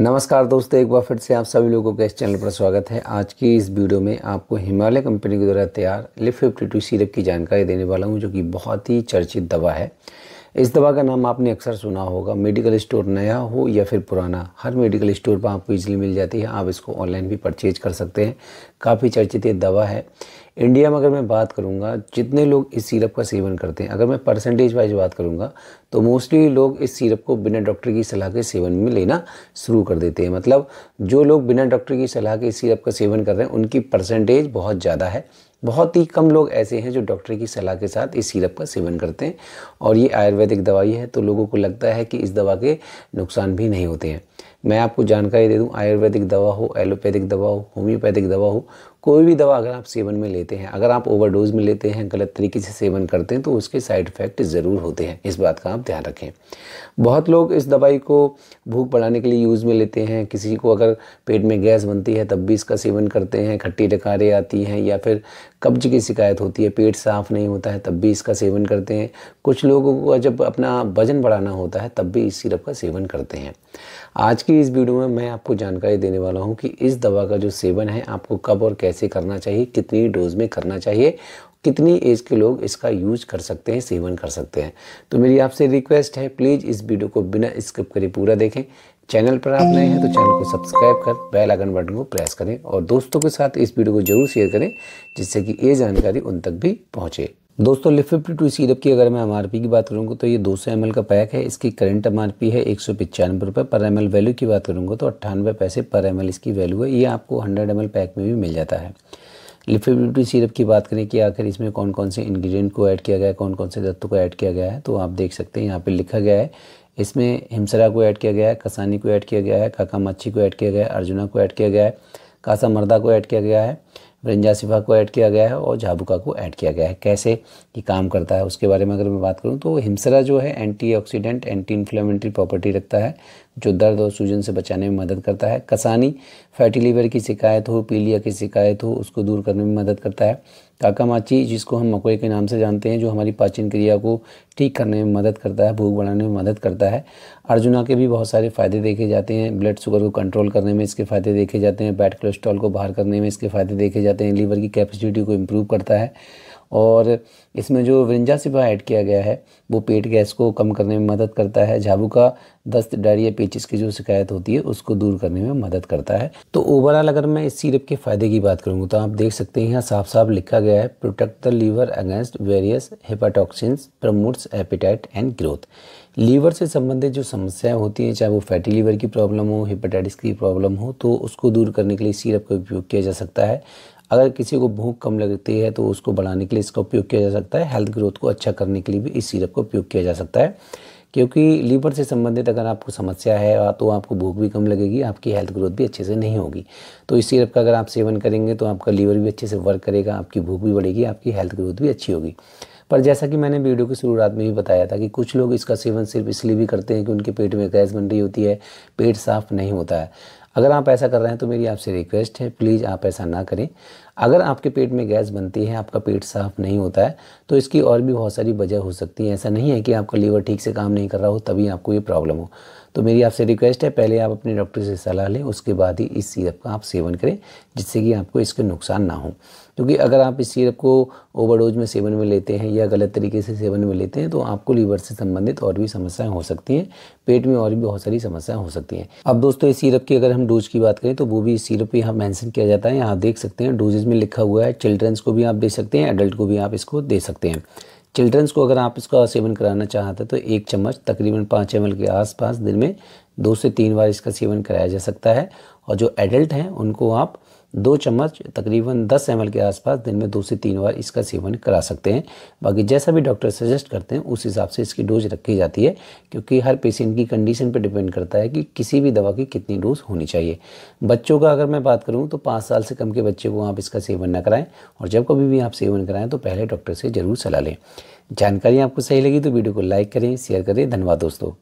नमस्कार दोस्तों एक बार फिर से आप सभी लोगों का इस चैनल पर स्वागत है आज की इस वीडियो में आपको हिमालय कंपनी के द्वारा तैयार लिप फिफ्टी टू सीरप की जानकारी देने वाला हूँ जो कि बहुत ही चर्चित दवा है इस दवा का नाम आपने अक्सर सुना होगा मेडिकल स्टोर नया हो या फिर पुराना हर मेडिकल स्टोर पर आपको इजीली मिल जाती है आप इसको ऑनलाइन भी परचेज कर सकते हैं काफ़ी चर्चित ये दवा है इंडिया में अगर मैं बात करूँगा जितने लोग इस सिरप का सेवन करते हैं अगर मैं परसेंटेज वाइज बात करूँगा तो मोस्टली लोग इस सिरप को बिना डॉक्टर की सलाह के सेवन में लेना शुरू कर देते हैं मतलब जो लोग बिना डॉक्टर की सलाह के इस सिरप का सेवन कर रहे हैं उनकी परसेंटेज बहुत ज़्यादा है बहुत ही कम लोग ऐसे हैं जो डॉक्टर की सलाह के साथ इस सिरप का सेवन करते हैं और ये आयुर्वेदिक दवाई है तो लोगों को लगता है कि इस दवा के नुकसान भी नहीं होते हैं मैं आपको जानकारी दे दूं आयुर्वेदिक दवा हो एलोपैथिक दवा हो होम्योपैथिक दवा हो कोई भी दवा अगर आप सेवन में लेते हैं अगर आप ओवरडोज में लेते हैं गलत तरीके से सेवन करते हैं तो उसके साइड इफ़ेक्ट ज़रूर होते हैं इस बात का आप ध्यान रखें बहुत लोग इस दवाई को भूख बढ़ाने के लिए यूज़ में लेते हैं किसी को अगर पेट में गैस बनती है तब भी इसका सेवन करते हैं खट्टी डकारें आती हैं या फिर कब्ज की शिकायत होती है पेट साफ़ नहीं होता है तब भी इसका सेवन करते हैं कुछ लोगों को जब अपना वजन बढ़ाना होता है तब भी इस सिरप का सेवन करते हैं आज की इस वीडियो में मैं आपको जानकारी देने वाला हूँ कि इस दवा का जो सेवन है आपको कब और कैसे कैसे करना चाहिए कितनी डोज में करना चाहिए कितनी एज के लोग इसका यूज कर सकते हैं सेवन कर सकते हैं तो मेरी आपसे रिक्वेस्ट है प्लीज़ इस वीडियो को बिना स्किप करे पूरा देखें चैनल पर आप नए हैं तो चैनल को सब्सक्राइब कर बेल आइकन बटन को प्रेस करें और दोस्तों के साथ इस वीडियो को जरूर शेयर करें जिससे कि ये जानकारी उन तक भी पहुँचे दोस्तों लिफ फिफ्टी टू सीरप की अगर मैं एम की बात करूँगा तो ये 200 एम का पैक है इसकी करंट एम है एक सौ पिचानवे रुपये पर एम वैल्यू की बात करूँगा तो अट्ठानवे पैसे पर एम इसकी वैल्यू है ये आपको हंड्रेड एम पैक में भी मिल जाता है लिफ फिफ्टी टू सीरप की बात करें कि आखिर इसमें कौन कौन से इन्ग्रीडियंट को ऐड किया गया है कौन कौन से तत्व को ऐड किया गया है तो आप देख सकते हैं यहाँ पर लिखा गया है इसमें हिमसरा को ऐड किया गया है कसानी को ऐड किया गया है काका मच्छी को ऐड किया गया है अर्जुना को ऐड किया गया है कासा मर्दा को ऐड किया गया है रंजा सिफा को ऐड किया गया है और झाबुका को ऐड किया गया है कैसे ये काम करता है उसके बारे में अगर मैं बात करूँ तो हिमसरा जो है antioxidant anti inflammatory property रखता है जो दर्द और सूजन से बचाने में मदद करता है कसानी फैटी लीवर की शिकायत हो पीलिया की शिकायत हो उसको दूर करने में मदद करता है माची जिसको हम मकोई के नाम से जानते हैं जो हमारी पाचन क्रिया को ठीक करने में मदद करता है भूख बढ़ाने में मदद करता है अर्जुना के भी बहुत सारे फ़ायदे देखे जाते हैं ब्लड शुगर को कंट्रोल करने में इसके फ़ायदे देखे जाते हैं बैड कोलेस्ट्रॉल को बाहर करने में इसके फ़ायदे देखे जाते हैं लीवर की कैपेसिटी को इम्प्रूव करता है और इसमें जो वृंजा सिपा ऐड किया गया है वो पेट गैस को कम करने में मदद करता है झाबू का दस्त डायरिया पेचिस की जो शिकायत होती है उसको दूर करने में मदद करता है तो ओवरऑल अगर मैं इस सिरप के फ़ायदे की बात करूँगा तो आप देख सकते हैं यहाँ साफ साफ लिखा गया है protect the liver against various hepatotoxins promotes appetite and growth liver से संबंधित जो समस्याएं होती हैं चाहे वो फैटी लीवर की प्रॉब्लम हो हेपेटाइटिस की प्रॉब्लम हो तो उसको दूर करने के लिए सिरप का उपयोग किया जा सकता है अगर किसी को भूख कम लगती है तो उसको बढ़ाने के लिए इसका उपयोग किया जा सकता है हेल्थ ग्रोथ को अच्छा करने के लिए भी इस सिरप का उपयोग किया जा सकता है क्योंकि लीवर से संबंधित अगर आपको समस्या है तो आपको भूख भी कम लगेगी आपकी हेल्थ ग्रोथ भी अच्छे से नहीं होगी तो इस सिरप का अगर आप सेवन करेंगे तो आपका लीवर भी अच्छे से वर्क करेगा आपकी भूख भी बढ़ेगी आपकी हेल्थ ग्रोथ भी अच्छी होगी पर जैसा कि मैंने वीडियो की शुरुआत में भी बताया था कि कुछ लोग इसका सेवन सिर्फ इसलिए भी करते हैं कि उनके पेट में गैस बन रही होती है पेट साफ नहीं होता है अगर आप ऐसा कर रहे हैं तो मेरी आपसे रिक्वेस्ट है प्लीज़ आप ऐसा ना करें अगर आपके पेट में गैस बनती है आपका पेट साफ नहीं होता है तो इसकी और भी बहुत सारी वजह हो सकती है ऐसा नहीं है कि आपका लीवर ठीक से काम नहीं कर रहा हो तभी आपको ये प्रॉब्लम हो तो मेरी आपसे रिक्वेस्ट है पहले आप अपने डॉक्टर से सलाह लें उसके बाद ही इस सीरप का आप सेवन करें जिससे कि आपको इसके नुकसान ना हो क्योंकि अगर आप इस सीरप को ओवरडोज में सेवन में लेते हैं या गलत तरीके से सेवन में लेते हैं तो आपको लीवर से संबंधित और भी समस्याएं हो सकती हैं पेट में और भी बहुत सारी समस्याएं हो सकती हैं अब दोस्तों इस सीरप की अगर हम डोज की बात करें तो वो भी इस सीरप यहाँ मैंसन किया जाता है यहाँ देख सकते हैं डोजेज में लिखा हुआ है चिल्ड्रंस को भी आप दे सकते हैं एडल्ट को भी आप इसको दे सकते हैं चिल्ड्रंस को अगर आप इसका सेवन कराना चाहते हैं तो एक चम्मच तकरीबन पाँच एम के आसपास दिन में दो से तीन बार इसका सेवन कराया जा सकता है और जो एडल्ट हैं उनको आप दो चम्मच तकरीबन 10 एम के आसपास दिन में दो से तीन बार इसका सेवन करा सकते हैं बाकी जैसा भी डॉक्टर सजेस्ट करते हैं उस हिसाब से इसकी डोज रखी जाती है क्योंकि हर पेशेंट की कंडीशन पर डिपेंड करता है कि किसी भी दवा की कितनी डोज होनी चाहिए बच्चों का अगर मैं बात करूँ तो पाँच साल से कम के बच्चे को आप इसका सेवन न कराएँ और जब कभी भी आप सेवन कराएँ तो पहले डॉक्टर से ज़रूर सलाह लें जानकारी आपको सही लगी तो वीडियो को लाइक करें शेयर करें धन्यवाद दोस्तों